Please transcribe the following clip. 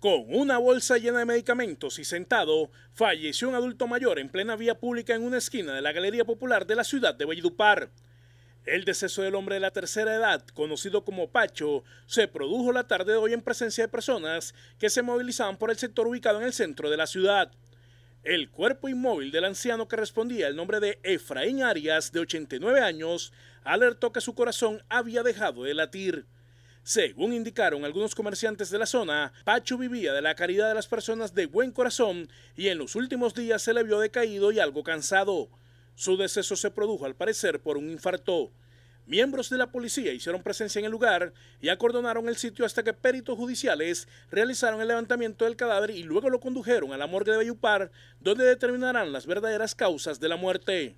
Con una bolsa llena de medicamentos y sentado, falleció un adulto mayor en plena vía pública en una esquina de la Galería Popular de la ciudad de Valledupar. El deceso del hombre de la tercera edad, conocido como Pacho, se produjo la tarde de hoy en presencia de personas que se movilizaban por el sector ubicado en el centro de la ciudad. El cuerpo inmóvil del anciano que respondía el nombre de Efraín Arias, de 89 años, alertó que su corazón había dejado de latir. Según indicaron algunos comerciantes de la zona, Pacho vivía de la caridad de las personas de buen corazón y en los últimos días se le vio decaído y algo cansado. Su deceso se produjo al parecer por un infarto. Miembros de la policía hicieron presencia en el lugar y acordonaron el sitio hasta que peritos judiciales realizaron el levantamiento del cadáver y luego lo condujeron a la morgue de Bayupar, donde determinarán las verdaderas causas de la muerte.